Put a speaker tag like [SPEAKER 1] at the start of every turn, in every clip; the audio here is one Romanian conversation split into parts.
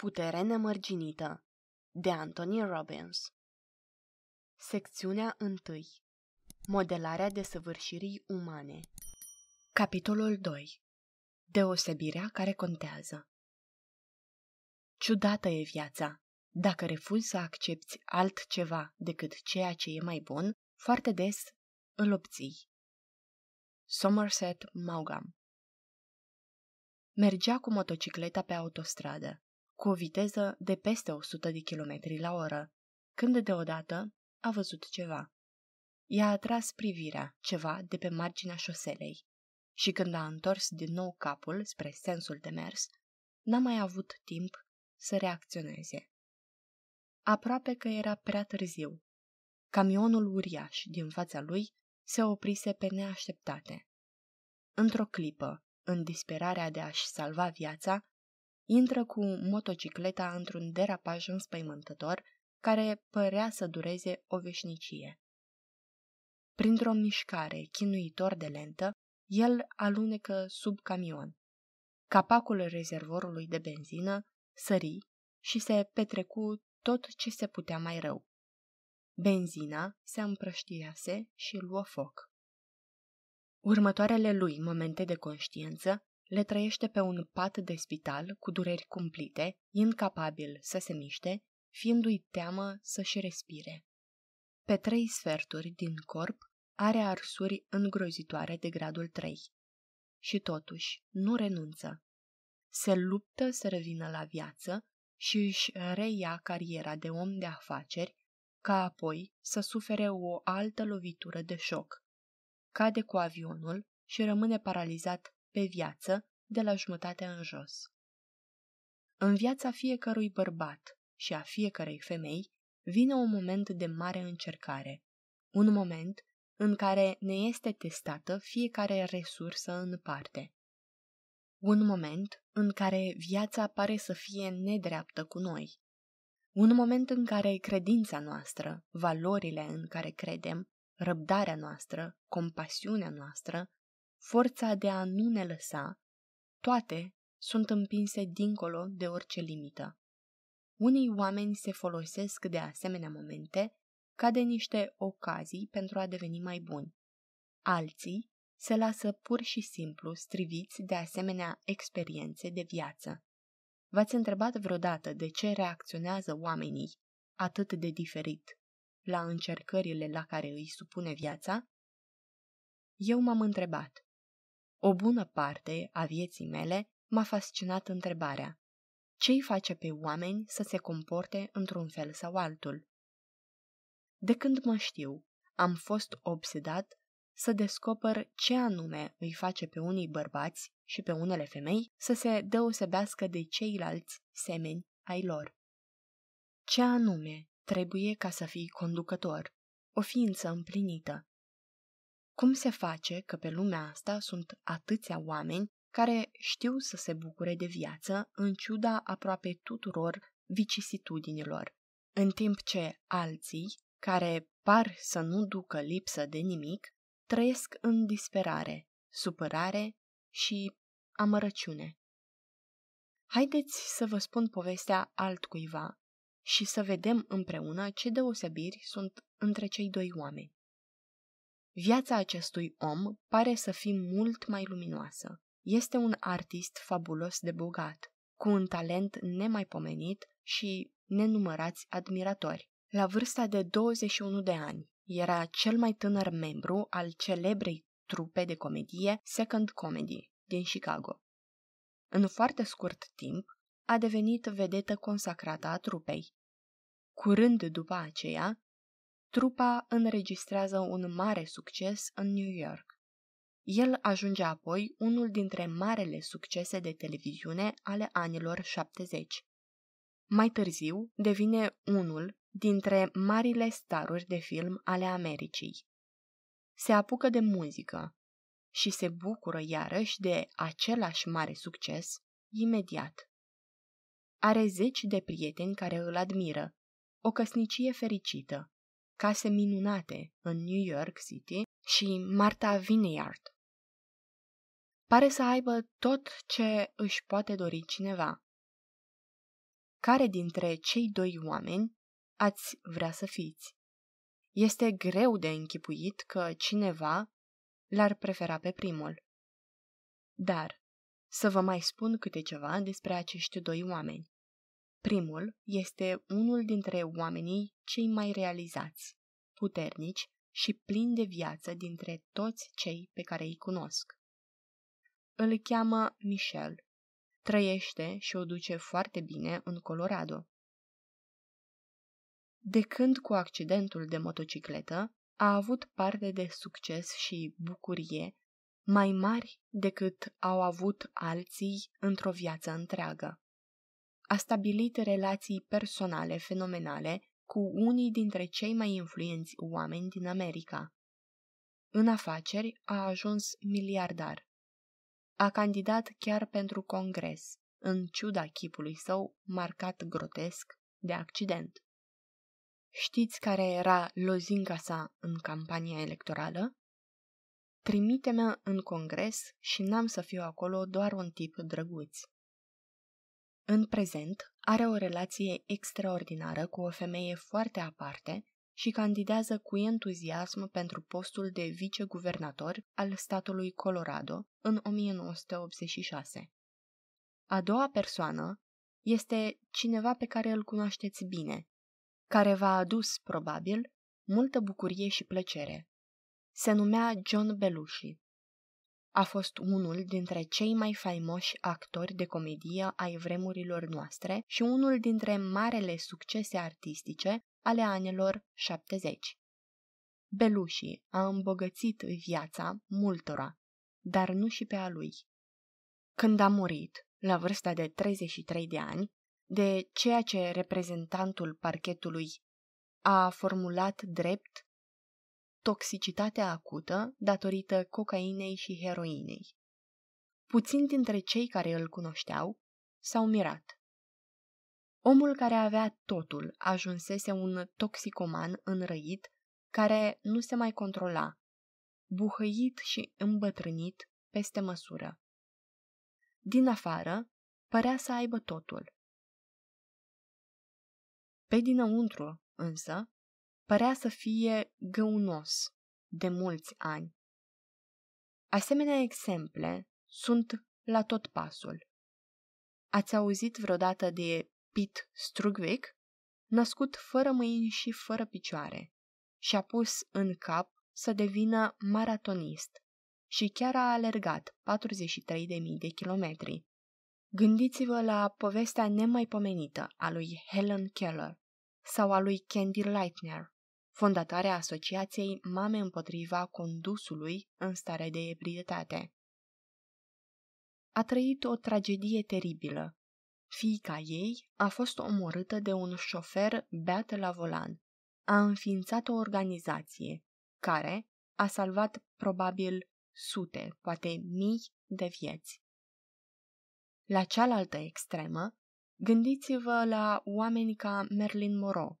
[SPEAKER 1] Putere nemărginită de Anthony Robbins Secțiunea 1 Modelarea desăvârșirii umane Capitolul 2 Deosebirea care contează Ciudată e viața. Dacă refuzi să accepti altceva decât ceea ce e mai bun, foarte des îl obții. Somerset Maugham Mergea cu motocicleta pe autostradă cu o viteză de peste 100 de km la oră, când deodată a văzut ceva. I-a atras privirea ceva de pe marginea șoselei și când a întors din nou capul spre sensul de mers, n-a mai avut timp să reacționeze. Aproape că era prea târziu. Camionul uriaș din fața lui se oprise pe neașteptate. Într-o clipă, în disperarea de a-și salva viața, intră cu motocicleta într-un derapaj înspăimântător, care părea să dureze o veșnicie. Printr-o mișcare chinuitor de lentă, el alunecă sub camion. Capacul rezervorului de benzină sări și se petrecu tot ce se putea mai rău. Benzina se împrăștiase și luă foc. Următoarele lui momente de conștiință le trăiește pe un pat de spital cu dureri cumplite, incapabil să se miște, fiindu-i teamă să-și respire. Pe trei sferturi din corp are arsuri îngrozitoare de gradul 3. Și totuși nu renunță. Se luptă să revină la viață și își reia cariera de om de afaceri, ca apoi să sufere o altă lovitură de șoc. Cade cu avionul și rămâne paralizat pe viață, de la jumătate în jos. În viața fiecărui bărbat și a fiecărei femei vine un moment de mare încercare, un moment în care ne este testată fiecare resursă în parte. Un moment în care viața pare să fie nedreaptă cu noi. Un moment în care credința noastră, valorile în care credem, răbdarea noastră, compasiunea noastră, forța de a nu ne lăsa, toate sunt împinse dincolo de orice limită. Unii oameni se folosesc de asemenea momente ca de niște ocazii pentru a deveni mai buni. Alții se lasă pur și simplu striviți de asemenea experiențe de viață. V-ați întrebat vreodată de ce reacționează oamenii atât de diferit la încercările la care îi supune viața? Eu m-am întrebat o bună parte a vieții mele m-a fascinat întrebarea ce îi face pe oameni să se comporte într-un fel sau altul. De când mă știu, am fost obsedat să descoper ce anume îi face pe unii bărbați și pe unele femei să se deosebească de ceilalți semeni ai lor. Ce anume trebuie ca să fii conducător, o ființă împlinită, cum se face că pe lumea asta sunt atâția oameni care știu să se bucure de viață în ciuda aproape tuturor vicisitudinilor, în timp ce alții, care par să nu ducă lipsă de nimic, trăiesc în disperare, supărare și amărăciune. Haideți să vă spun povestea altcuiva și să vedem împreună ce deosebiri sunt între cei doi oameni. Viața acestui om pare să fie mult mai luminoasă. Este un artist fabulos de bogat, cu un talent nemaipomenit și nenumărați admiratori. La vârsta de 21 de ani, era cel mai tânăr membru al celebrei trupe de comedie Second Comedy din Chicago. În foarte scurt timp, a devenit vedetă consacrată a trupei. Curând după aceea, trupa înregistrează un mare succes în New York. El ajunge apoi unul dintre marele succese de televiziune ale anilor 70. Mai târziu devine unul dintre marile staruri de film ale Americii. Se apucă de muzică și se bucură iarăși de același mare succes imediat. Are zeci de prieteni care îl admiră, o căsnicie fericită, case minunate în New York City și Martha Vineyard. Pare să aibă tot ce își poate dori cineva. Care dintre cei doi oameni ați vrea să fiți? Este greu de închipuit că cineva l-ar prefera pe primul. Dar să vă mai spun câte ceva despre acești doi oameni. Primul este unul dintre oamenii cei mai realizați, puternici și plini de viață dintre toți cei pe care îi cunosc. Îl cheamă Michel. Trăiește și o duce foarte bine în Colorado. De când cu accidentul de motocicletă, a avut parte de succes și bucurie mai mari decât au avut alții într-o viață întreagă a stabilit relații personale fenomenale cu unii dintre cei mai influenți oameni din America. În afaceri a ajuns miliardar. A candidat chiar pentru congres, în ciuda chipului său marcat grotesc de accident. Știți care era lozinga sa în campania electorală? Trimite-mă în congres și n-am să fiu acolo doar un tip drăguț. În prezent, are o relație extraordinară cu o femeie foarte aparte și candidează cu entuziasm pentru postul de viceguvernator al statului Colorado în 1986. A doua persoană este cineva pe care îl cunoașteți bine, care v-a adus, probabil, multă bucurie și plăcere. Se numea John Belushi a fost unul dintre cei mai faimoși actori de comedie ai vremurilor noastre și unul dintre marele succese artistice ale anilor 70. Belushi a îmbogățit viața multora, dar nu și pe a lui. Când a murit, la vârsta de 33 de ani, de ceea ce reprezentantul parchetului a formulat drept toxicitatea acută datorită cocainei și heroinei. Puțin dintre cei care îl cunoșteau s-au mirat. Omul care avea totul ajunsese un toxicoman înrăit care nu se mai controla, buhăit și îmbătrânit peste măsură. Din afară, părea să aibă totul. Pe dinăuntru, însă, părea să fie găunos de mulți ani. Asemenea exemple sunt la tot pasul. Ați auzit vreodată de Pit Strugvik, născut fără mâini și fără picioare, și-a pus în cap să devină maratonist și chiar a alergat 43.000 de kilometri. Gândiți-vă la povestea nemaipomenită a lui Helen Keller sau a lui Candy Lightner, fondatoarea asociației Mame împotriva condusului în stare de ebrietate. A trăit o tragedie teribilă. Fiica ei a fost omorâtă de un șofer beat la volan. A înființat o organizație care a salvat probabil sute, poate mii de vieți. La cealaltă extremă, gândiți-vă la oameni ca Merlin Moreau,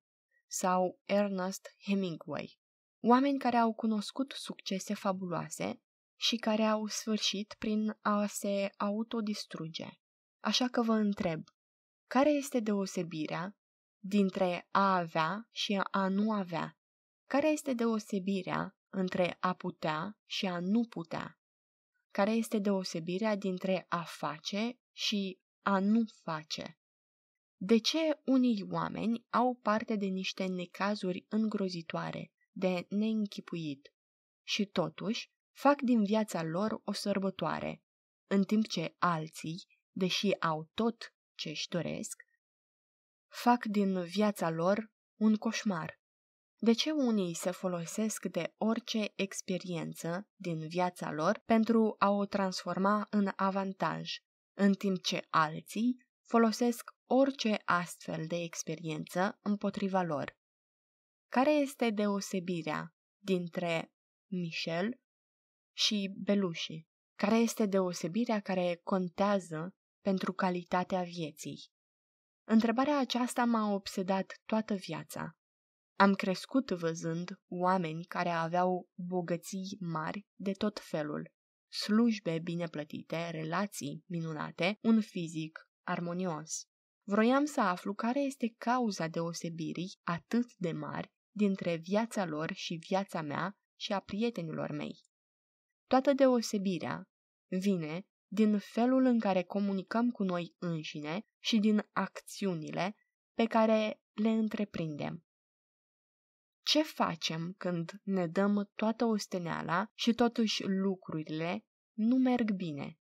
[SPEAKER 1] sau Ernest Hemingway, oameni care au cunoscut succese fabuloase și care au sfârșit prin a se autodistruge. Așa că vă întreb, care este deosebirea dintre a avea și a nu avea? Care este deosebirea între a putea și a nu putea? Care este deosebirea dintre a face și a nu face? De ce unii oameni au parte de niște necazuri îngrozitoare, de neînchipuit, și totuși fac din viața lor o sărbătoare, în timp ce alții, deși au tot ce își doresc, fac din viața lor un coșmar. De ce unii se folosesc de orice experiență din viața lor pentru a o transforma în avantaj, în timp ce alții folosesc orice astfel de experiență împotriva lor. Care este deosebirea dintre Michel și Belushi? Care este deosebirea care contează pentru calitatea vieții? Întrebarea aceasta m-a obsedat toată viața. Am crescut văzând oameni care aveau bogății mari de tot felul, slujbe bine plătite, relații minunate, un fizic armonios. Vroiam să aflu care este cauza deosebirii atât de mari dintre viața lor și viața mea și a prietenilor mei. Toată deosebirea vine din felul în care comunicăm cu noi înșine și din acțiunile pe care le întreprindem. Ce facem când ne dăm toată osteneala și totuși lucrurile nu merg bine?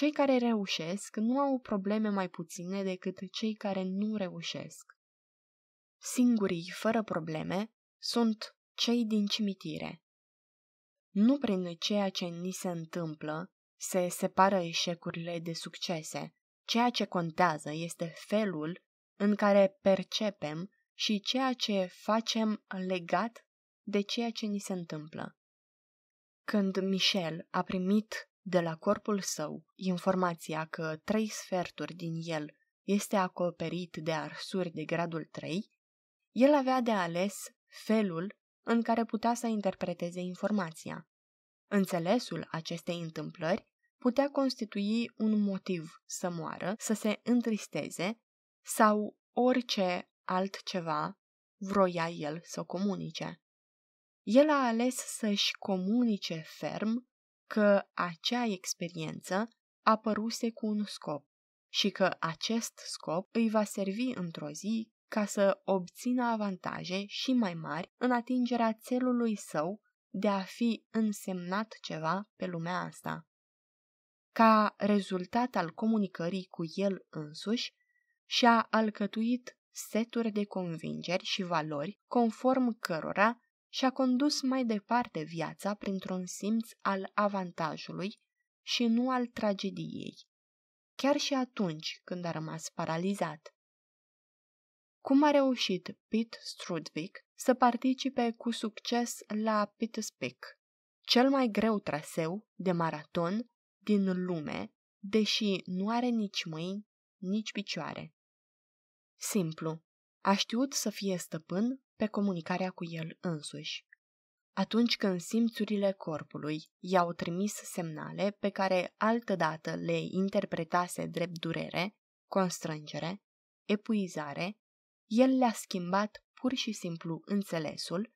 [SPEAKER 1] Cei care reușesc nu au probleme mai puține decât cei care nu reușesc. Singurii fără probleme sunt cei din cimitire. Nu prin ceea ce ni se întâmplă se separă eșecurile de succese. Ceea ce contează este felul în care percepem și ceea ce facem legat de ceea ce ni se întâmplă. Când Michel a primit de la corpul său informația că trei sferturi din el este acoperit de arsuri de gradul 3, el avea de ales felul în care putea să interpreteze informația. Înțelesul acestei întâmplări putea constitui un motiv să moară, să se întristeze sau orice altceva vroia el să comunice. El a ales să-și comunice ferm că acea experiență apăruse cu un scop și că acest scop îi va servi într-o zi ca să obțină avantaje și mai mari în atingerea țelului său de a fi însemnat ceva pe lumea asta. Ca rezultat al comunicării cu el însuși, și-a alcătuit seturi de convingeri și valori conform cărora și-a condus mai departe viața printr-un simț al avantajului și nu al tragediei, chiar și atunci când a rămas paralizat. Cum a reușit Pete Strudwick să participe cu succes la Pete's Peak, cel mai greu traseu de maraton din lume, deși nu are nici mâini, nici picioare? Simplu, a știut să fie stăpân pe comunicarea cu el însuși. Atunci când simțurile corpului i-au trimis semnale pe care altădată le interpretase drept durere, constrângere, epuizare, el le-a schimbat pur și simplu înțelesul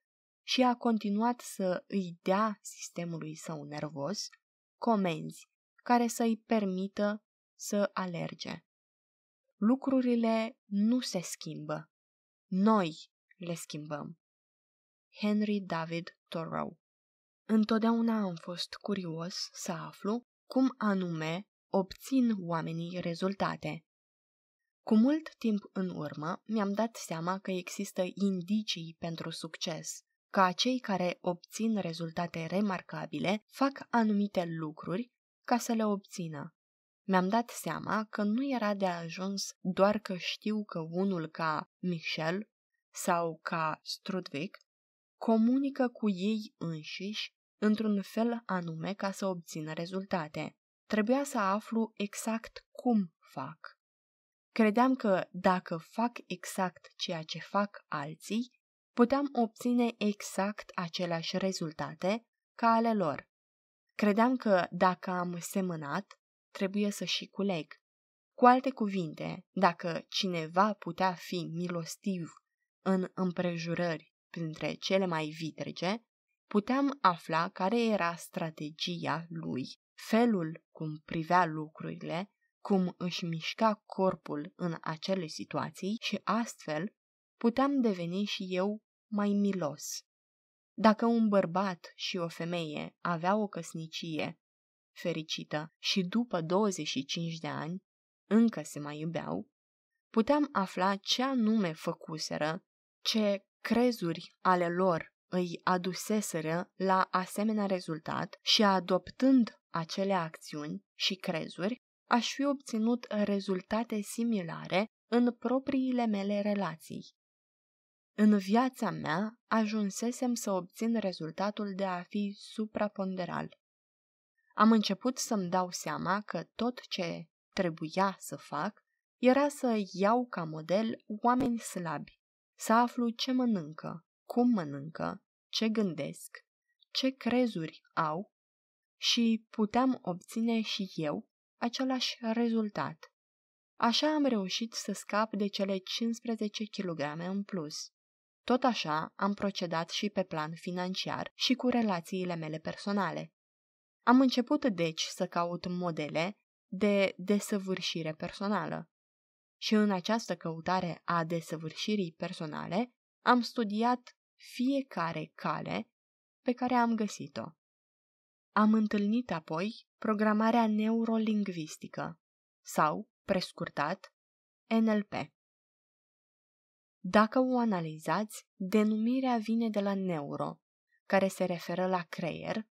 [SPEAKER 1] și a continuat să îi dea sistemului său nervos comenzi care să-i permită să alerge. Lucrurile nu se schimbă. Noi le schimbăm. Henry David Thoreau Întotdeauna am fost curios să aflu cum anume obțin oamenii rezultate. Cu mult timp în urmă mi-am dat seama că există indicii pentru succes, că acei care obțin rezultate remarcabile fac anumite lucruri ca să le obțină. Mi-am dat seama că nu era de ajuns doar că știu că unul ca Michel sau ca Strudwick, comunică cu ei înșiși într-un fel anume ca să obțină rezultate. Trebuia să aflu exact cum fac. Credeam că dacă fac exact ceea ce fac alții, puteam obține exact aceleași rezultate ca ale lor. Credeam că dacă am semănat, trebuie să și culeg. Cu alte cuvinte, dacă cineva putea fi milostiv în împrejurări printre cele mai vitrege, puteam afla care era strategia lui, felul cum privea lucrurile, cum își mișca corpul în acele situații și astfel puteam deveni și eu mai milos. Dacă un bărbat și o femeie aveau o căsnicie fericită și după 25 de ani încă se mai iubeau, puteam afla ce anume făcuseră ce crezuri ale lor îi aduseseră la asemenea rezultat și adoptând acele acțiuni și crezuri, aș fi obținut rezultate similare în propriile mele relații. În viața mea ajunsesem să obțin rezultatul de a fi supraponderal. Am început să-mi dau seama că tot ce trebuia să fac era să iau ca model oameni slabi, să aflu ce mănâncă, cum mănâncă, ce gândesc, ce crezuri au și puteam obține și eu același rezultat. Așa am reușit să scap de cele 15 kg în plus. Tot așa am procedat și pe plan financiar și cu relațiile mele personale. Am început deci să caut modele de desăvârșire personală și în această căutare a desăvârșirii personale am studiat fiecare cale pe care am găsit-o. Am întâlnit apoi programarea neurolingvistică sau, prescurtat, NLP. Dacă o analizați, denumirea vine de la neuro, care se referă la creier,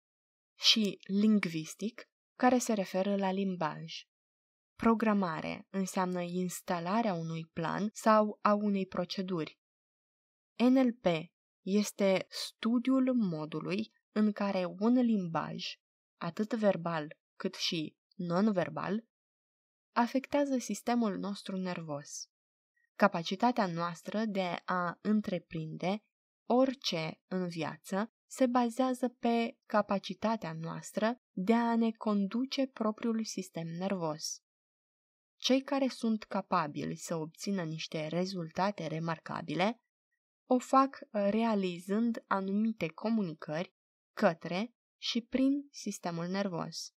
[SPEAKER 1] și lingvistic, care se referă la limbaj. Programare înseamnă instalarea unui plan sau a unei proceduri. NLP este studiul modului în care un limbaj, atât verbal cât și non-verbal, afectează sistemul nostru nervos. Capacitatea noastră de a întreprinde orice în viață se bazează pe capacitatea noastră de a ne conduce propriul sistem nervos cei care sunt capabili să obțină niște rezultate remarcabile o fac uh, realizând anumite comunicări către și prin sistemul nervos.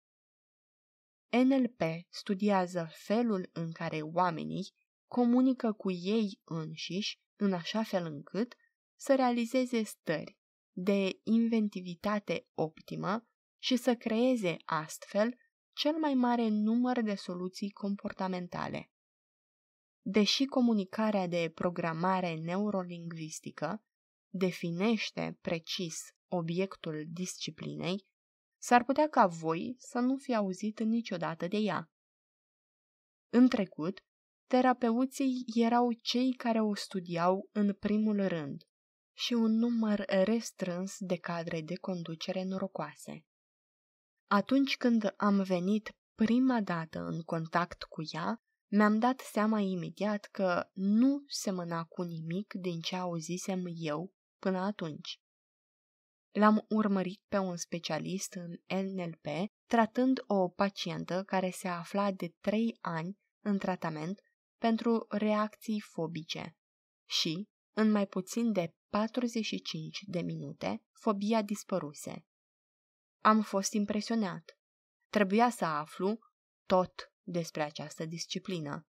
[SPEAKER 1] NLP studiază felul în care oamenii comunică cu ei înșiși în așa fel încât să realizeze stări de inventivitate optimă și să creeze astfel cel mai mare număr de soluții comportamentale. Deși comunicarea de programare neurolingvistică definește precis obiectul disciplinei, s-ar putea ca voi să nu fi auzit niciodată de ea. În trecut, terapeuții erau cei care o studiau în primul rând și un număr restrâns de cadre de conducere norocoase. Atunci când am venit prima dată în contact cu ea, mi-am dat seama imediat că nu semăna cu nimic din ce auzisem eu până atunci. L-am urmărit pe un specialist în NLP, tratând o pacientă care se afla de trei ani în tratament pentru reacții fobice și, în mai puțin de 45 de minute, fobia dispăruse. Am fost impresionat. Trebuia să aflu tot despre această disciplină.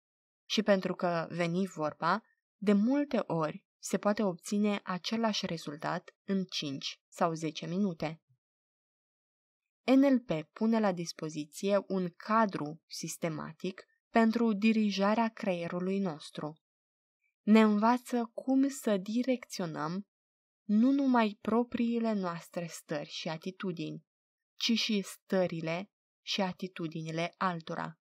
[SPEAKER 1] Și pentru că veni vorba, de multe ori se poate obține același rezultat în 5 sau 10 minute. NLP pune la dispoziție un cadru sistematic pentru dirijarea creierului nostru. Ne învață cum să direcționăm nu numai propriile noastre stări și atitudini, ci și stările și atitudinile altora.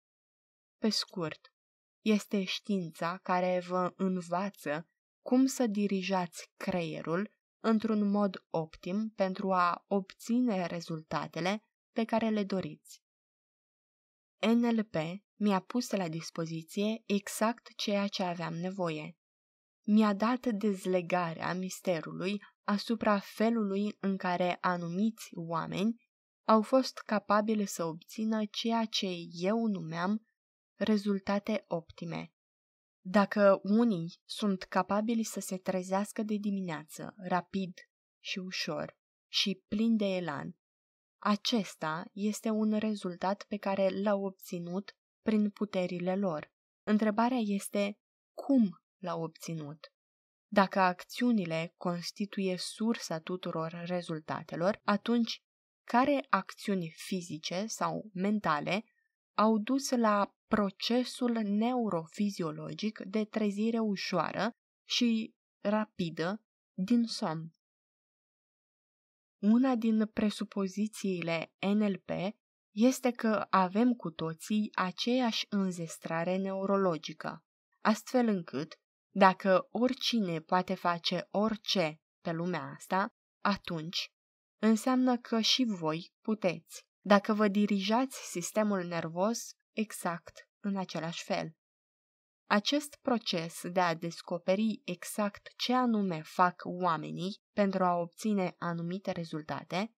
[SPEAKER 1] Pe scurt, este știința care vă învață cum să dirijați creierul într-un mod optim pentru a obține rezultatele pe care le doriți. NLP mi-a pus la dispoziție exact ceea ce aveam nevoie. Mi-a dat dezlegarea misterului asupra felului în care anumiți oameni au fost capabile să obțină ceea ce eu numeam rezultate optime. Dacă unii sunt capabili să se trezească de dimineață, rapid și ușor, și plin de elan, acesta este un rezultat pe care l-au obținut prin puterile lor. Întrebarea este cum l-au obținut? Dacă acțiunile constituie sursa tuturor rezultatelor, atunci care acțiuni fizice sau mentale au dus la procesul neurofiziologic de trezire ușoară și rapidă din somn. Una din presupozițiile NLP este că avem cu toții aceeași înzestrare neurologică, astfel încât, dacă oricine poate face orice pe lumea asta, atunci înseamnă că și voi puteți, dacă vă dirijați sistemul nervos exact în același fel. Acest proces de a descoperi exact ce anume fac oamenii pentru a obține anumite rezultate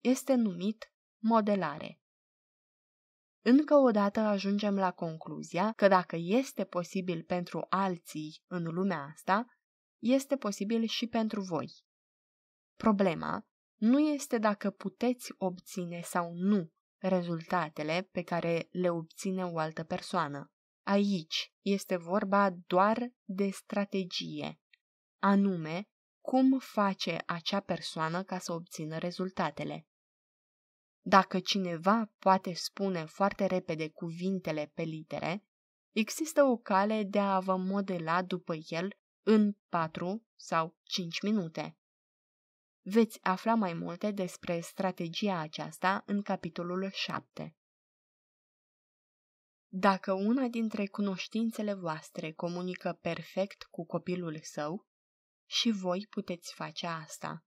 [SPEAKER 1] este numit modelare. Încă o dată ajungem la concluzia că dacă este posibil pentru alții în lumea asta, este posibil și pentru voi. Problema nu este dacă puteți obține sau nu rezultatele pe care le obține o altă persoană. Aici este vorba doar de strategie, anume cum face acea persoană ca să obțină rezultatele. Dacă cineva poate spune foarte repede cuvintele pe litere, există o cale de a vă modela după el în 4 sau 5 minute. Veți afla mai multe despre strategia aceasta în capitolul 7. Dacă una dintre cunoștințele voastre comunică perfect cu copilul său, și voi puteți face asta.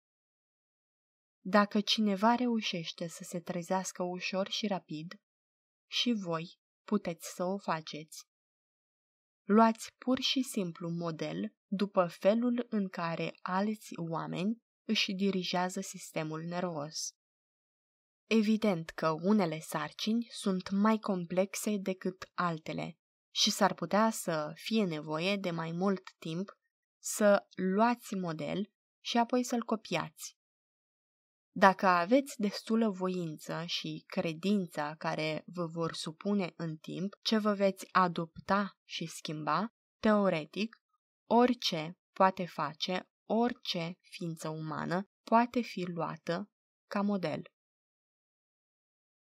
[SPEAKER 1] Dacă cineva reușește să se trezească ușor și rapid, și voi puteți să o faceți. Luați pur și simplu model după felul în care alți oameni își dirigează sistemul nervos. Evident că unele sarcini sunt mai complexe decât altele și s-ar putea să fie nevoie de mai mult timp să luați model și apoi să-l copiați. Dacă aveți destulă voință și credința care vă vor supune în timp ce vă veți adopta și schimba, teoretic, orice poate face orice ființă umană poate fi luată ca model.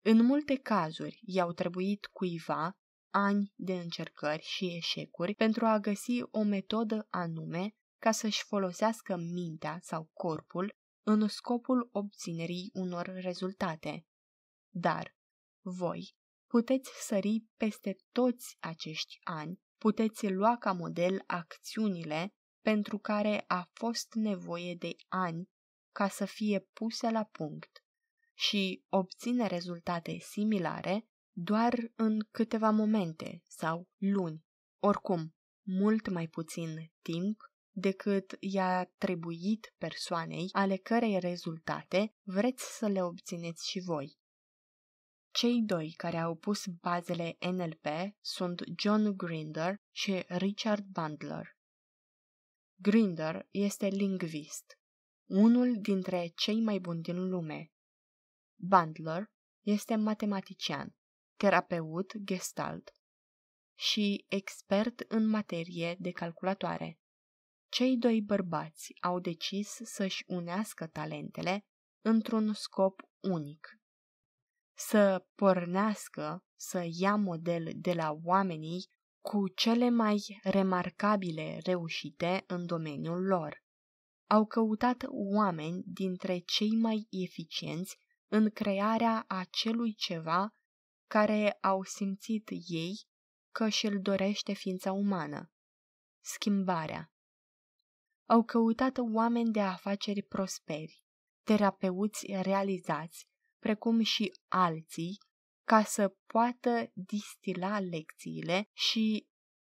[SPEAKER 1] În multe cazuri i-au trebuit cuiva ani de încercări și eșecuri pentru a găsi o metodă anume ca să-și folosească mintea sau corpul în scopul obținerii unor rezultate. Dar voi puteți sări peste toți acești ani, puteți lua ca model acțiunile pentru care a fost nevoie de ani ca să fie puse la punct și obține rezultate similare doar în câteva momente sau luni, oricum, mult mai puțin timp decât i-a trebuit persoanei ale cărei rezultate vreți să le obțineți și voi. Cei doi care au pus bazele NLP sunt John Grinder și Richard Bandler. Grinder este lingvist, unul dintre cei mai buni din lume. Bandler este matematician, terapeut gestalt și expert în materie de calculatoare. Cei doi bărbați au decis să-și unească talentele într-un scop unic. Să pornească să ia model de la oamenii cu cele mai remarcabile reușite în domeniul lor. Au căutat oameni dintre cei mai eficienți în crearea acelui ceva care au simțit ei că și-l dorește ființa umană. Schimbarea. Au căutat oameni de afaceri prosperi, terapeuți realizați, precum și alții ca să poată distila lecțiile și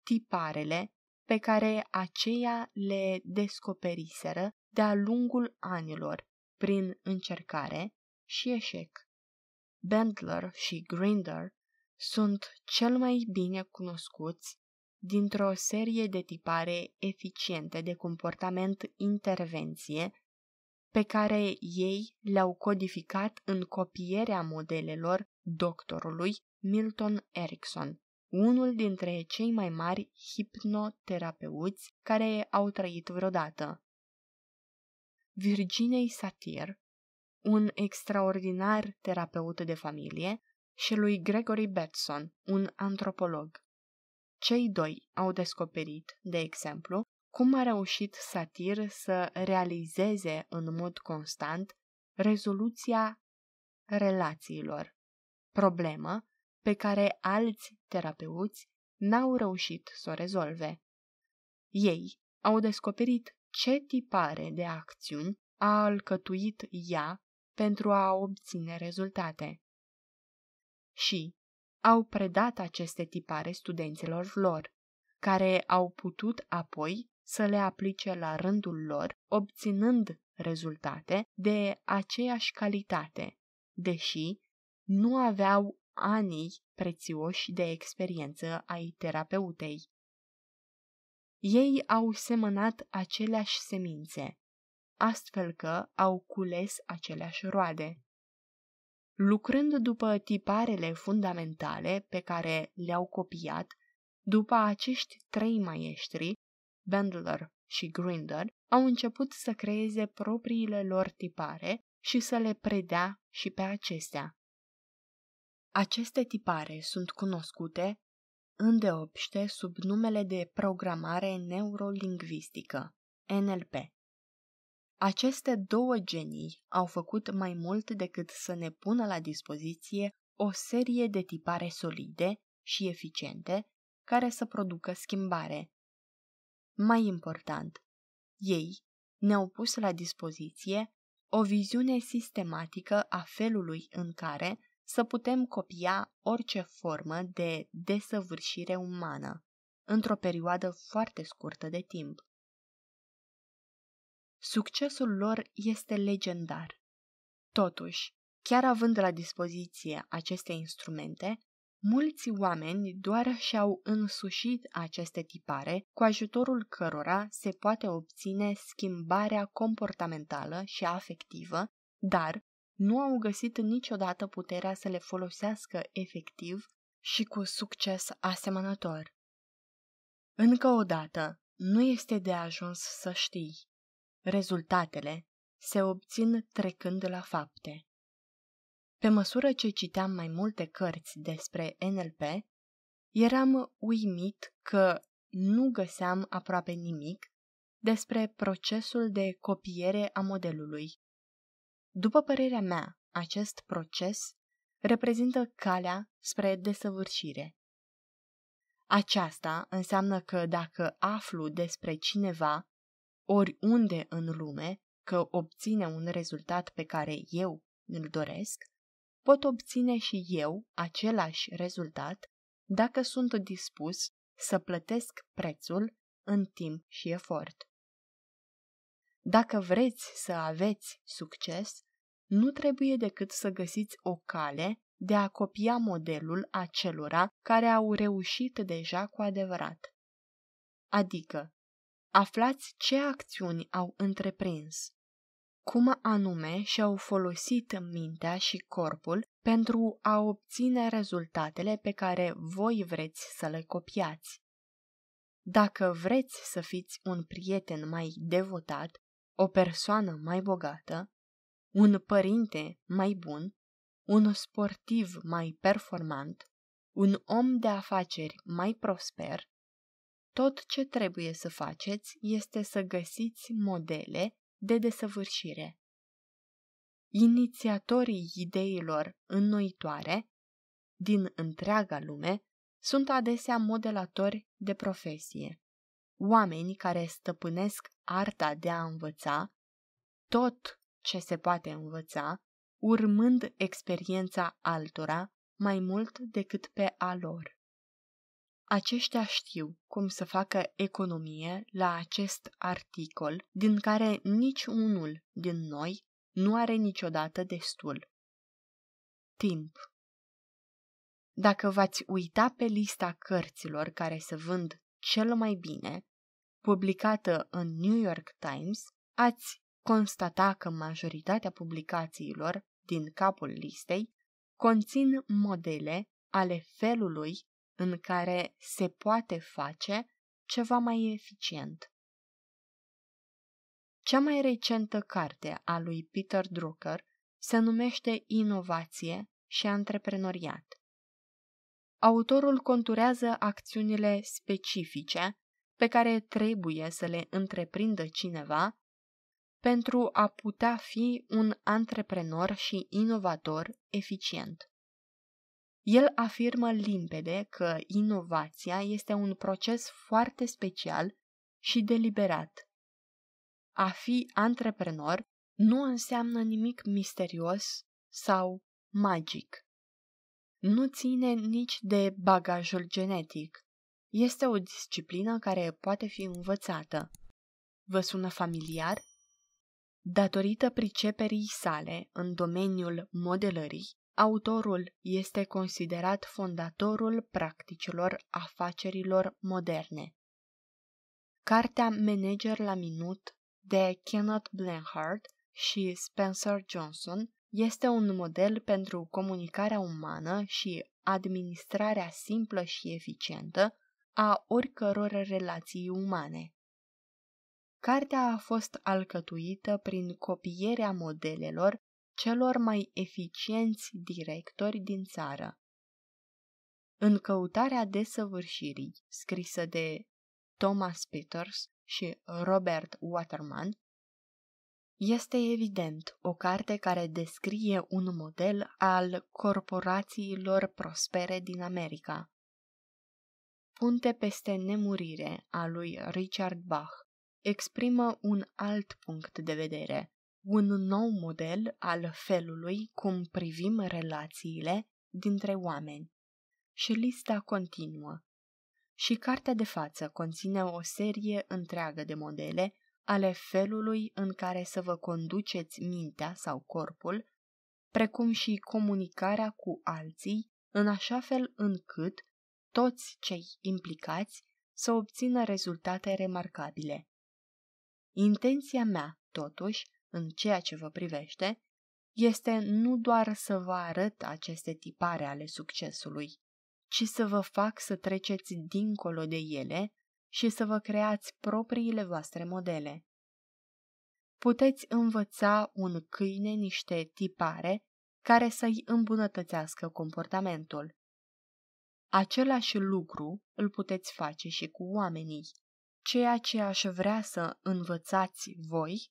[SPEAKER 1] tiparele pe care aceia le descoperiseră de-a lungul anilor prin încercare și eșec. Bendler și Grinder sunt cel mai bine cunoscuți dintr-o serie de tipare eficiente de comportament intervenție pe care ei le-au codificat în copierea modelelor doctorului Milton Erickson, unul dintre cei mai mari hipnoterapeuți care au trăit vreodată. Virginei Satir, un extraordinar terapeut de familie, și lui Gregory Batson, un antropolog. Cei doi au descoperit, de exemplu, cum a reușit satir să realizeze în mod constant rezoluția relațiilor problemă pe care alți terapeuți n-au reușit să o rezolve. Ei au descoperit ce tipare de acțiuni a alcătuit ea pentru a obține rezultate. Și au predat aceste tipare studenților lor, care au putut apoi să le aplice la rândul lor, obținând rezultate de aceeași calitate, deși nu aveau ani prețioși de experiență ai terapeutei. Ei au semănat aceleași semințe, astfel că au cules aceleași roade. Lucrând după tiparele fundamentale pe care le-au copiat, după acești trei maestri, Bandler și Grinder, au început să creeze propriile lor tipare și să le predea și pe acestea. Aceste tipare sunt cunoscute îndeopște sub numele de programare neurolingvistică, NLP. Aceste două genii au făcut mai mult decât să ne pună la dispoziție o serie de tipare solide și eficiente care să producă schimbare. Mai important, ei ne-au pus la dispoziție o viziune sistematică a felului în care să putem copia orice formă de desăvârșire umană într-o perioadă foarte scurtă de timp. Succesul lor este legendar. Totuși, chiar având la dispoziție aceste instrumente, mulți oameni doar și-au însușit aceste tipare cu ajutorul cărora se poate obține schimbarea comportamentală și afectivă, dar nu au găsit niciodată puterea să le folosească efectiv și cu succes asemănător. Încă o dată, nu este de ajuns să știi. Rezultatele se obțin trecând la fapte. Pe măsură ce citeam mai multe cărți despre NLP, eram uimit că nu găseam aproape nimic despre procesul de copiere a modelului după părerea mea, acest proces reprezintă calea spre desăvârșire. Aceasta înseamnă că dacă aflu despre cineva, oriunde în lume, că obține un rezultat pe care eu îl doresc, pot obține și eu același rezultat dacă sunt dispus să plătesc prețul în timp și efort. Dacă vreți să aveți succes, nu trebuie decât să găsiți o cale de a copia modelul acelora care au reușit deja cu adevărat. Adică, aflați ce acțiuni au întreprins, cum anume și-au folosit mintea și corpul pentru a obține rezultatele pe care voi vreți să le copiați. Dacă vreți să fiți un prieten mai devotat, o persoană mai bogată, un părinte mai bun, un sportiv mai performant, un om de afaceri mai prosper, tot ce trebuie să faceți este să găsiți modele de desăvârșire. Inițiatorii ideilor înnoitoare din întreaga lume sunt adesea modelatori de profesie, oameni care stăpânesc arta de a învăța tot ce se poate învăța, urmând experiența altora mai mult decât pe a lor. Aceștia știu cum să facă economie la acest articol, din care nici unul din noi nu are niciodată destul. Timp Dacă v-ați uita pe lista cărților care se vând cel mai bine, publicată în New York Times, ați constata că majoritatea publicațiilor din capul listei conțin modele ale felului în care se poate face ceva mai eficient. Cea mai recentă carte a lui Peter Drucker se numește Inovație și antreprenoriat. Autorul conturează acțiunile specifice pe care trebuie să le întreprindă cineva pentru a putea fi un antreprenor și inovator eficient. El afirmă limpede că inovația este un proces foarte special și deliberat. A fi antreprenor nu înseamnă nimic misterios sau magic. Nu ține nici de bagajul genetic este o disciplină care poate fi învățată. Vă sună familiar? Datorită priceperii sale în domeniul modelării, autorul este considerat fondatorul practicilor afacerilor moderne. Cartea Manager la minut de Kenneth Blanchard și Spencer Johnson este un model pentru comunicarea umană și administrarea simplă și eficientă a oricăror relații umane. Cartea a fost alcătuită prin copierea modelelor celor mai eficienți directori din țară. În căutarea desăvârșirii, scrisă de Thomas Peters și Robert Waterman, este evident o carte care descrie un model al corporațiilor prospere din America. Punte peste nemurire a lui Richard Bach exprimă un alt punct de vedere, un nou model al felului cum privim relațiile dintre oameni. Și lista continuă. Și cartea de față conține o serie întreagă de modele ale felului în care să vă conduceți mintea sau corpul, precum și comunicarea cu alții, în așa fel încât toți cei implicați să obțină rezultate remarcabile. Intenția mea, totuși, în ceea ce vă privește, este nu doar să vă arăt aceste tipare ale succesului, ci să vă fac să treceți dincolo de ele și să vă creați propriile voastre modele. Puteți învăța un câine niște tipare care să-i îmbunătățească comportamentul. Același lucru îl puteți face și cu oamenii. Ceea ce aș vrea să învățați voi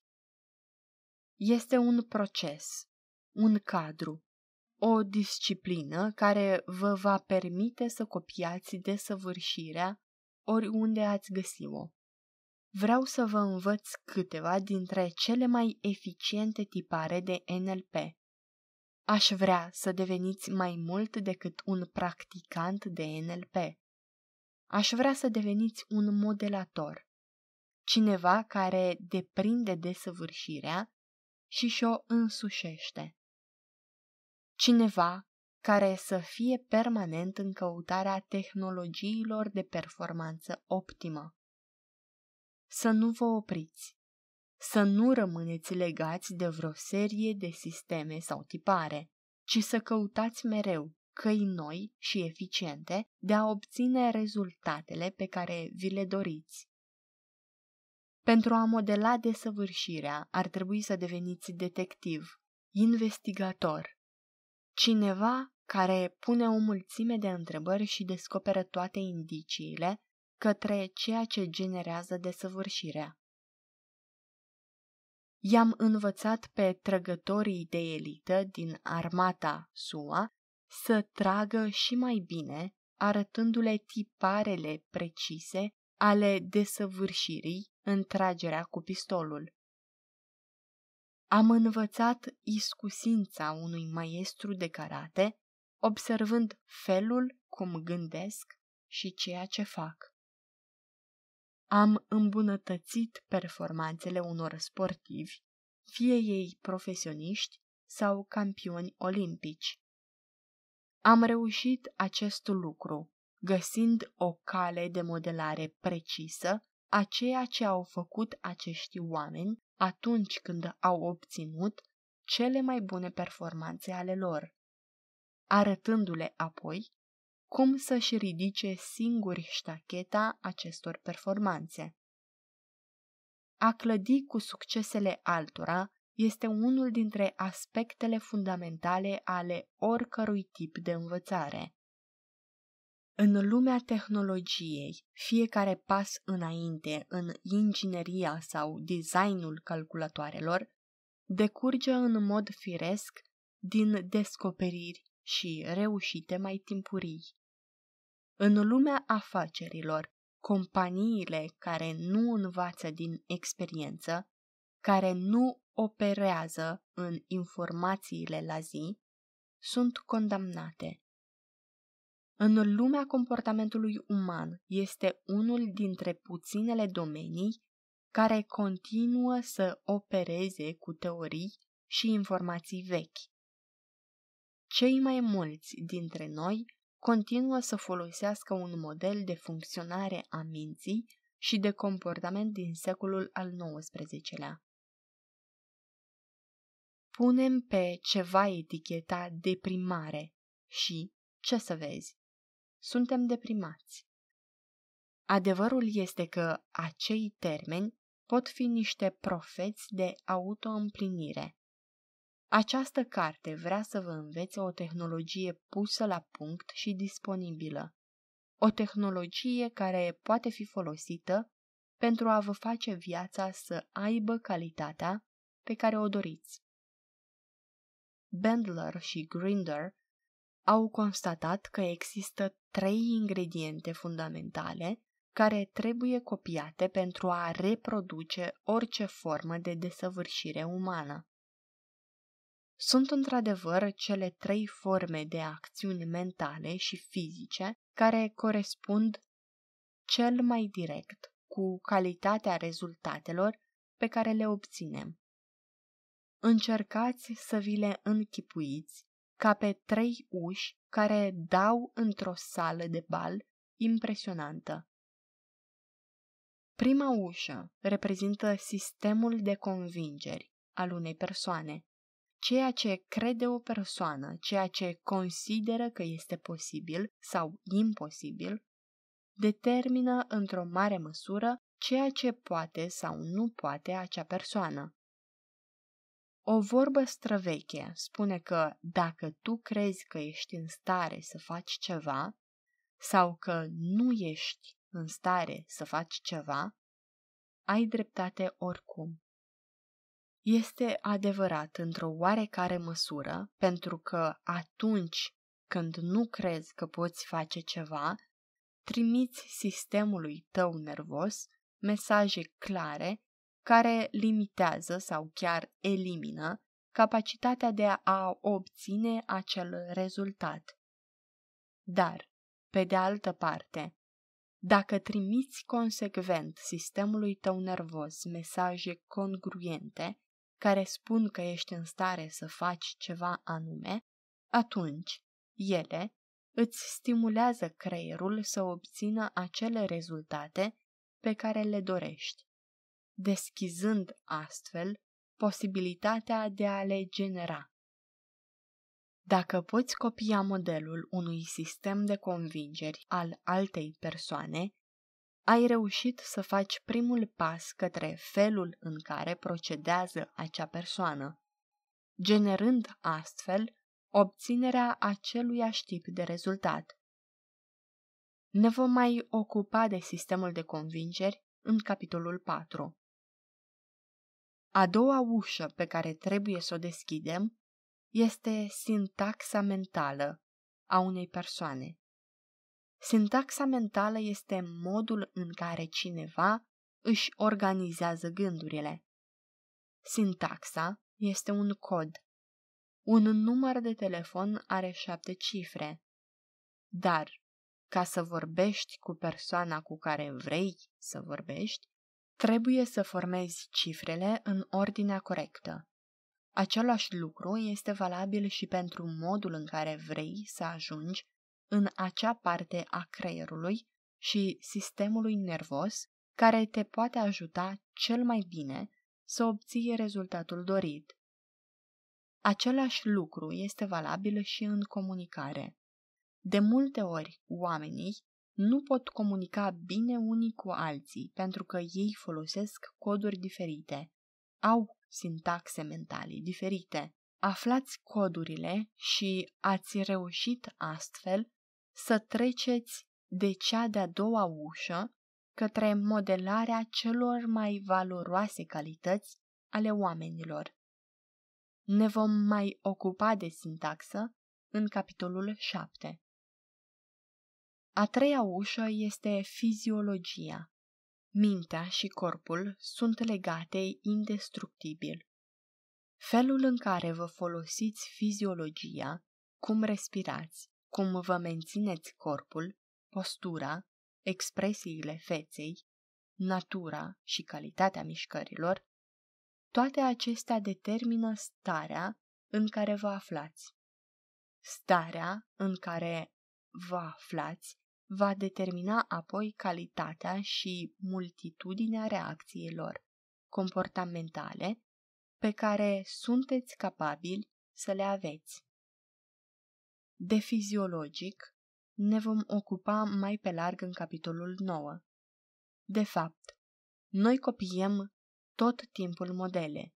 [SPEAKER 1] este un proces, un cadru, o disciplină care vă va permite să copiați desăvârșirea oriunde ați găsi-o. Vreau să vă învăț câteva dintre cele mai eficiente tipare de NLP Aș vrea să deveniți mai mult decât un practicant de NLP. Aș vrea să deveniți un modelator, cineva care deprinde desăvârșirea și și-o însușește. Cineva care să fie permanent în căutarea tehnologiilor de performanță optimă. Să nu vă opriți să nu rămâneți legați de vreo serie de sisteme sau tipare, ci să căutați mereu căi noi și eficiente de a obține rezultatele pe care vi le doriți. Pentru a modela desăvârșirea, ar trebui să deveniți detectiv, investigator, cineva care pune o mulțime de întrebări și descoperă toate indiciile către ceea ce generează desăvârșirea i-am învățat pe trăgătorii de elită din armata SUA să tragă și mai bine, arătându-le tiparele precise ale desăvârșirii în tragerea cu pistolul. Am învățat iscusința unui maestru de karate, observând felul cum gândesc și ceea ce fac. Am îmbunătățit performanțele unor sportivi, fie ei profesioniști sau campioni olimpici. Am reușit acest lucru, găsind o cale de modelare precisă a ceea ce au făcut acești oameni atunci când au obținut cele mai bune performanțe ale lor, arătându-le apoi cum să-și ridice singuri ștacheta acestor performanțe. A clădi cu succesele altora este unul dintre aspectele fundamentale ale oricărui tip de învățare. În lumea tehnologiei, fiecare pas înainte în ingineria sau designul calculatoarelor decurge în mod firesc din descoperiri și reușite mai timpurii. În lumea afacerilor, companiile care nu învață din experiență, care nu operează în informațiile la zi, sunt condamnate. În lumea comportamentului uman este unul dintre puținele domenii care continuă să opereze cu teorii și informații vechi. Cei mai mulți dintre noi continuă să folosească un model de funcționare a minții și de comportament din secolul al XIX-lea. Punem pe ceva eticheta deprimare și, ce să vezi, suntem deprimați. Adevărul este că acei termeni pot fi niște profeți de autoîmplinire, această carte vrea să vă învețe o tehnologie pusă la punct și disponibilă. O tehnologie care poate fi folosită pentru a vă face viața să aibă calitatea pe care o doriți. Bendler și Grinder au constatat că există trei ingrediente fundamentale care trebuie copiate pentru a reproduce orice formă de desăvârșire umană. Sunt într-adevăr cele trei forme de acțiuni mentale și fizice care corespund cel mai direct cu calitatea rezultatelor pe care le obținem. Încercați să vi le închipuiți ca pe trei uși care dau într-o sală de bal impresionantă. Prima ușă reprezintă sistemul de convingeri al unei persoane ceea ce crede o persoană, ceea ce consideră că este posibil sau imposibil, determină într-o mare măsură ceea ce poate sau nu poate acea persoană. O vorbă străveche spune că dacă tu crezi că ești în stare să faci ceva sau că nu ești în stare să faci ceva, ai dreptate oricum. Este adevărat într-o oarecare măsură, pentru că atunci când nu crezi că poți face ceva, trimiți sistemului tău nervos mesaje clare care limitează sau chiar elimină capacitatea de a obține acel rezultat. Dar, pe de altă parte, dacă trimiți consecvent sistemului tău nervos mesaje congruente, care spun că ești în stare să faci ceva anume, atunci ele îți stimulează creierul să obțină acele rezultate pe care le dorești, deschizând astfel posibilitatea de a le genera. Dacă poți copia modelul unui sistem de convingeri al altei persoane, ai reușit să faci primul pas către felul în care procedează acea persoană, generând astfel obținerea acelui tip de rezultat. Ne vom mai ocupa de sistemul de convingeri în capitolul 4. A doua ușă pe care trebuie să o deschidem este sintaxa mentală a unei persoane. Sintaxa mentală este modul în care cineva își organizează gândurile. Sintaxa este un cod. Un număr de telefon are șapte cifre. Dar, ca să vorbești cu persoana cu care vrei să vorbești, trebuie să formezi cifrele în ordinea corectă. Același lucru este valabil și pentru modul în care vrei să ajungi în acea parte a creierului și sistemului nervos care te poate ajuta cel mai bine să obții rezultatul dorit. Același lucru este valabil și în comunicare. De multe ori, oamenii nu pot comunica bine unii cu alții pentru că ei folosesc coduri diferite, au sintaxe mentale diferite. Aflați codurile și ați reușit astfel să treceți de cea de-a doua ușă către modelarea celor mai valoroase calități ale oamenilor. Ne vom mai ocupa de sintaxă în capitolul 7. A treia ușă este fiziologia. Mintea și corpul sunt legate indestructibil. Felul în care vă folosiți fiziologia, cum respirați, cum vă mențineți corpul, postura, expresiile feței, natura și calitatea mișcărilor, toate acestea determină starea în care vă aflați. Starea în care vă aflați va determina apoi calitatea și multitudinea reacțiilor comportamentale pe care sunteți capabili să le aveți de fiziologic ne vom ocupa mai pe larg în capitolul 9. De fapt, noi copiem tot timpul modele.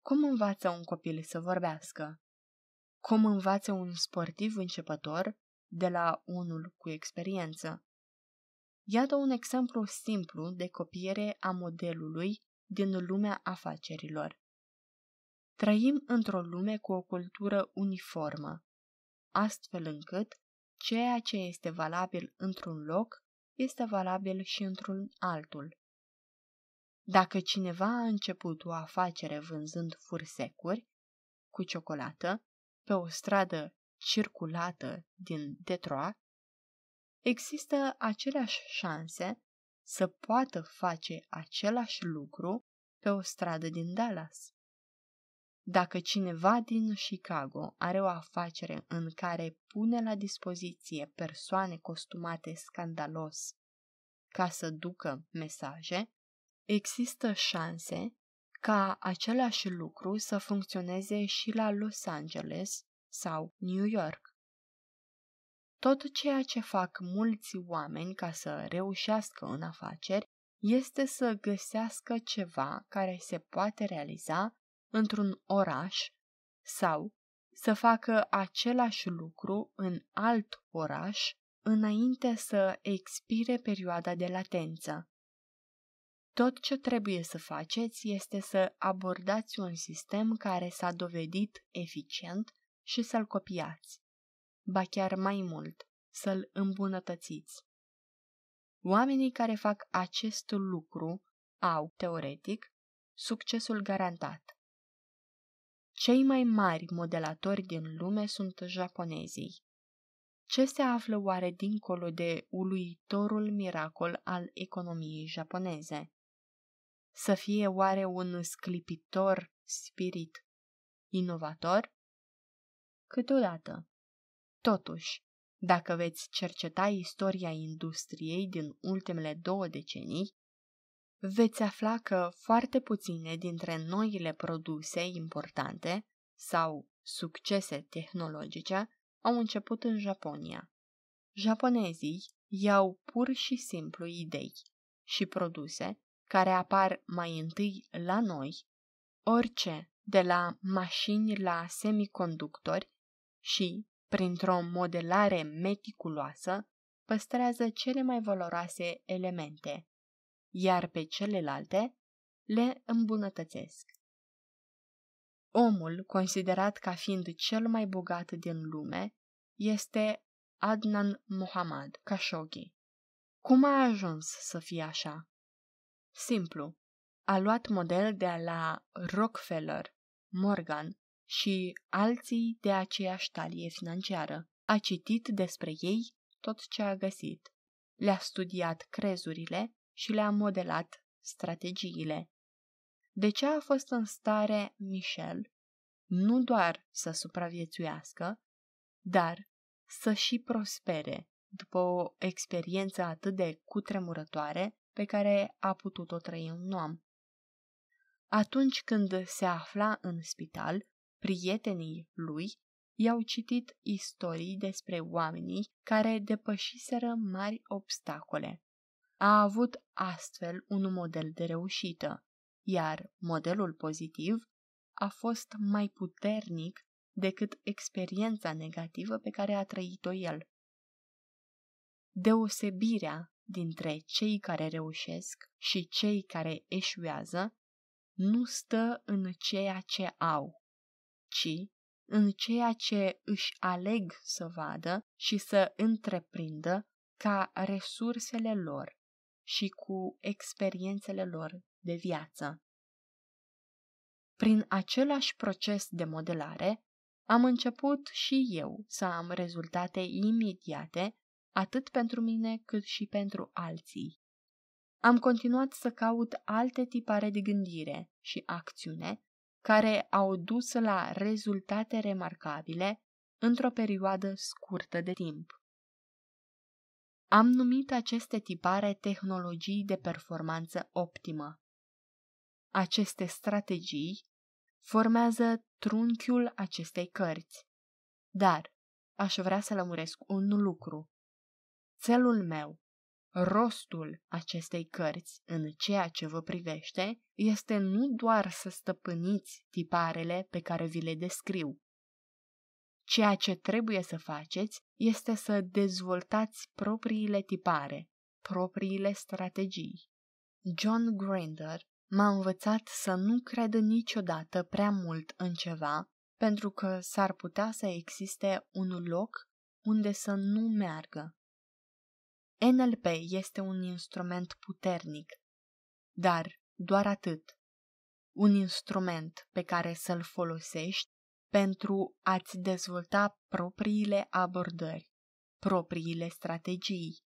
[SPEAKER 1] Cum învață un copil să vorbească? Cum învață un sportiv începător de la unul cu experiență? Iată un exemplu simplu de copiere a modelului din lumea afacerilor. Trăim într-o lume cu o cultură uniformă, astfel încât ceea ce este valabil într-un loc este valabil și într-un altul. Dacă cineva a început o afacere vânzând fursecuri cu ciocolată pe o stradă circulată din Detroit, există aceleași șanse să poată face același lucru pe o stradă din Dallas. Dacă cineva din Chicago are o afacere în care pune la dispoziție persoane costumate scandalos ca să ducă mesaje, există șanse ca același lucru să funcționeze și la Los Angeles sau New York. Tot ceea ce fac mulți oameni ca să reușească în afaceri este să găsească ceva care se poate realiza într-un oraș sau să facă același lucru în alt oraș înainte să expire perioada de latență. Tot ce trebuie să faceți este să abordați un sistem care s-a dovedit eficient și să-l copiați, ba chiar mai mult, să-l îmbunătățiți. Oamenii care fac acest lucru au, teoretic, succesul garantat. Cei mai mari modelatori din lume sunt japonezii. Ce se află oare dincolo de uluitorul miracol al economiei japoneze? Să fie oare un sclipitor spirit inovator? Câteodată. Totuși, dacă veți cerceta istoria industriei din ultimele două decenii, veți afla că foarte puține dintre noile produse importante sau succese tehnologice au început în Japonia. Japonezii iau pur și simplu idei și produse care apar mai întâi la noi, orice de la mașini la semiconductori și, printr-o modelare meticuloasă, păstrează cele mai valoroase elemente iar pe celelalte le îmbunătățesc. Omul, considerat ca fiind cel mai bogat din lume, este Adnan Mohammad Khashoggi. Cum a ajuns să fie așa? Simplu. A luat model de la Rockefeller, Morgan și alții de aceeași talie financiară. A citit despre ei tot ce a găsit. Le-a studiat crezurile și le-a modelat strategiile. De ce a fost în stare Michel nu doar să supraviețuiască, dar să și prospere după o experiență atât de cutremurătoare pe care a putut-o trăi un om. Atunci când se afla în spital, prietenii lui i-au citit istorii despre oamenii care depășiseră mari obstacole a avut astfel un model de reușită, iar modelul pozitiv a fost mai puternic decât experiența negativă pe care a trăit-o el. Deosebirea dintre cei care reușesc și cei care eșuează nu stă în ceea ce au, ci în ceea ce își aleg să vadă și să întreprindă ca resursele lor și cu experiențele lor de viață. Prin același proces de modelare, am început și eu să am rezultate imediate, atât pentru mine cât și pentru alții. Am continuat să caut alte tipare de gândire și acțiune care au dus la rezultate remarcabile într-o perioadă scurtă de timp. Am numit aceste tipare tehnologii de performanță optimă. Aceste strategii formează trunchiul acestei cărți. Dar aș vrea să lămuresc un lucru. celul meu, rostul acestei cărți în ceea ce vă privește, este nu doar să stăpâniți tiparele pe care vi le descriu, Ceea ce trebuie să faceți este să dezvoltați propriile tipare, propriile strategii. John Grinder m-a învățat să nu cred niciodată prea mult în ceva, pentru că s-ar putea să existe un loc unde să nu meargă. NLP este un instrument puternic, dar doar atât. Un instrument pe care să-l folosești pentru a-ți dezvolta propriile abordări, propriile strategii,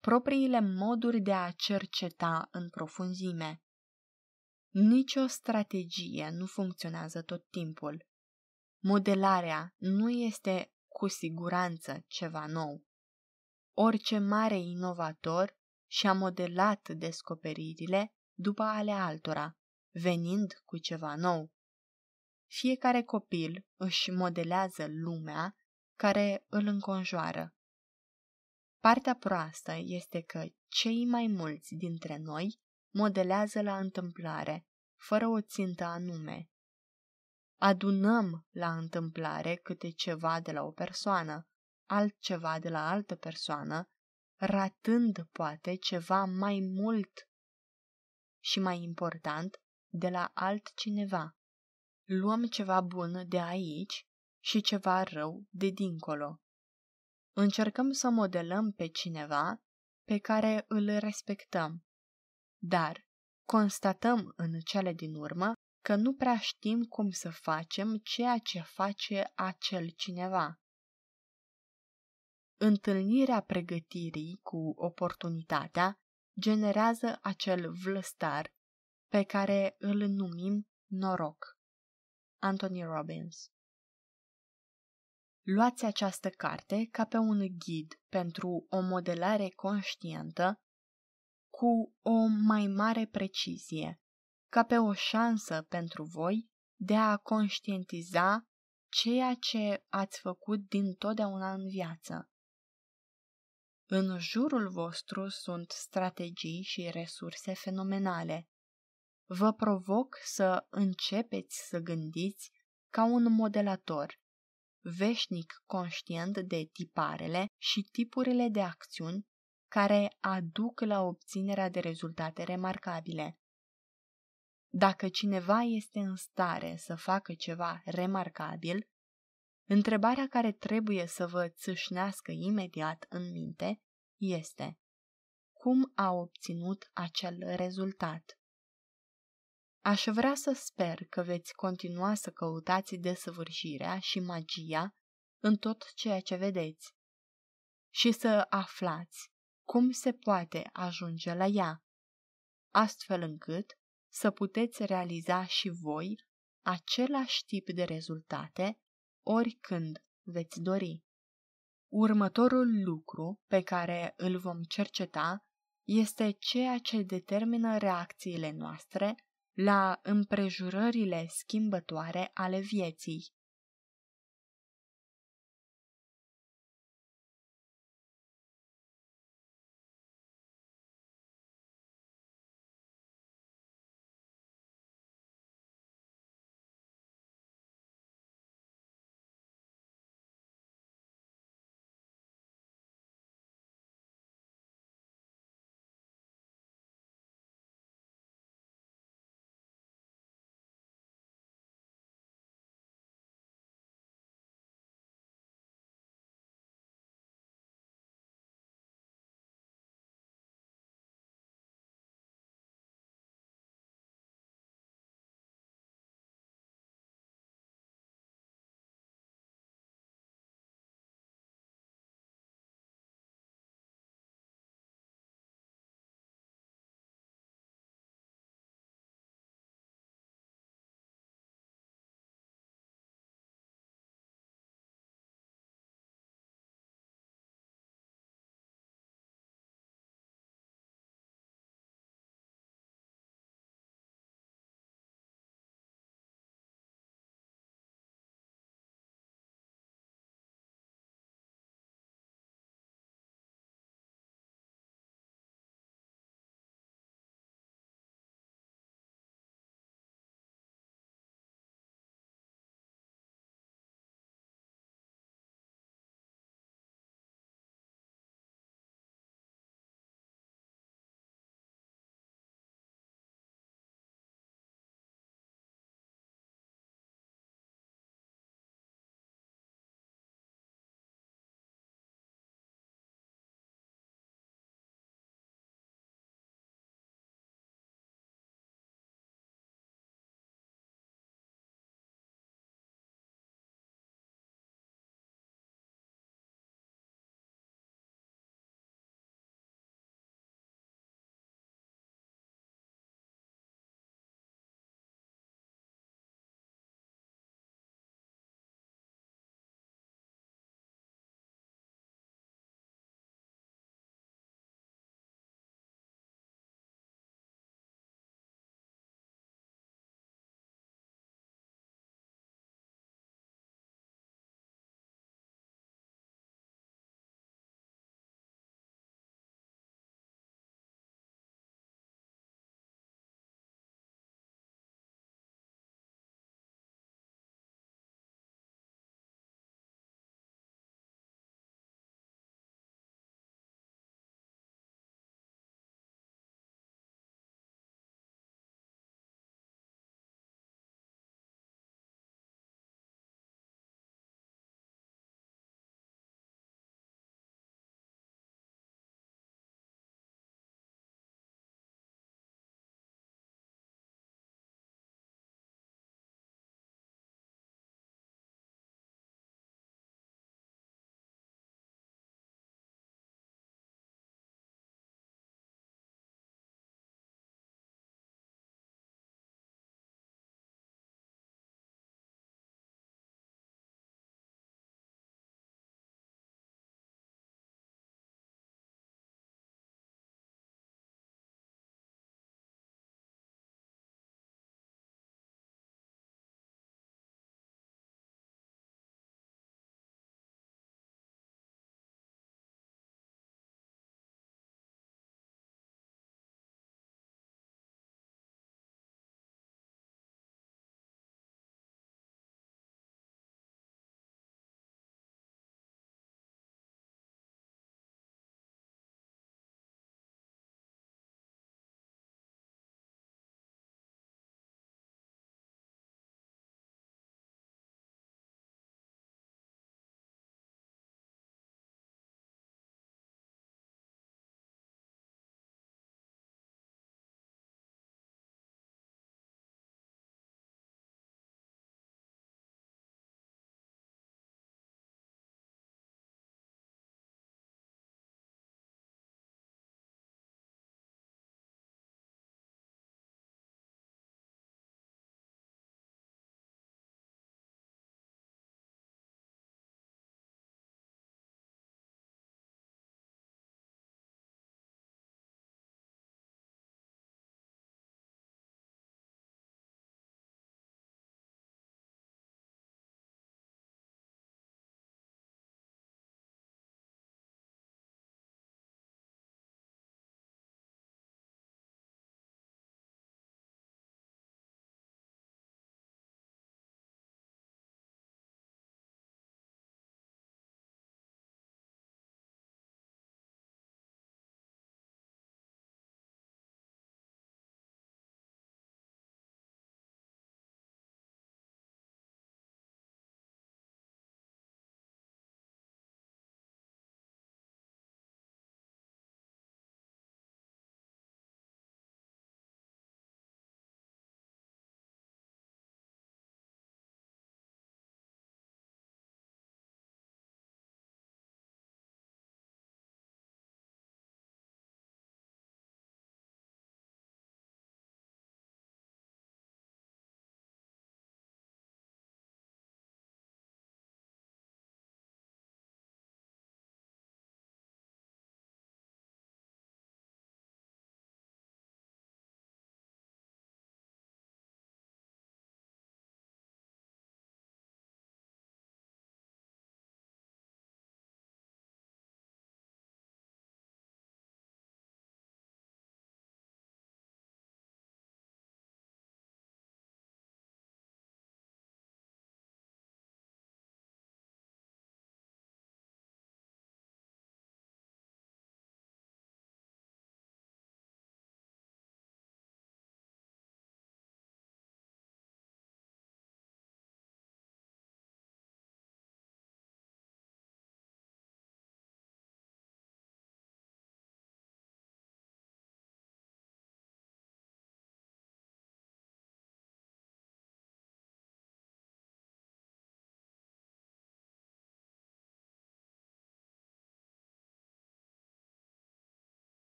[SPEAKER 1] propriile moduri de a cerceta în profunzime. Nicio strategie nu funcționează tot timpul. Modelarea nu este cu siguranță ceva nou. Orice mare inovator și-a modelat descoperirile după ale altora, venind cu ceva nou. Fiecare copil își modelează lumea care îl înconjoară. Partea proastă este că cei mai mulți dintre noi modelează la întâmplare, fără o țintă anume. Adunăm la întâmplare câte ceva de la o persoană, altceva de la altă persoană, ratând poate ceva mai mult și mai important de la altcineva luăm ceva bun de aici și ceva rău de dincolo. Încercăm să modelăm pe cineva pe care îl respectăm, dar constatăm în cele din urmă că nu prea știm cum să facem ceea ce face acel cineva. Întâlnirea pregătirii cu oportunitatea generează acel vlăstar pe care îl numim noroc. Anthony Robbins Luați această carte ca pe un ghid pentru o modelare conștientă cu o mai mare precizie, ca pe o șansă pentru voi de a conștientiza ceea ce ați făcut din totdeauna în viață. În jurul vostru sunt strategii și resurse fenomenale, Vă provoc să începeți să gândiți ca un modelator, veșnic conștient de tiparele și tipurile de acțiuni care aduc la obținerea de rezultate remarcabile. Dacă cineva este în stare să facă ceva remarcabil, întrebarea care trebuie să vă țâșnească imediat în minte este cum a obținut acel rezultat? Aș vrea să sper că veți continua să căutați desăvârșirea și magia în tot ceea ce vedeți și să aflați cum se poate ajunge la ea, astfel încât să puteți realiza și voi același tip de rezultate oricând veți dori. Următorul lucru pe care îl vom cerceta este ceea ce determină reacțiile noastre la împrejurările schimbătoare ale vieții.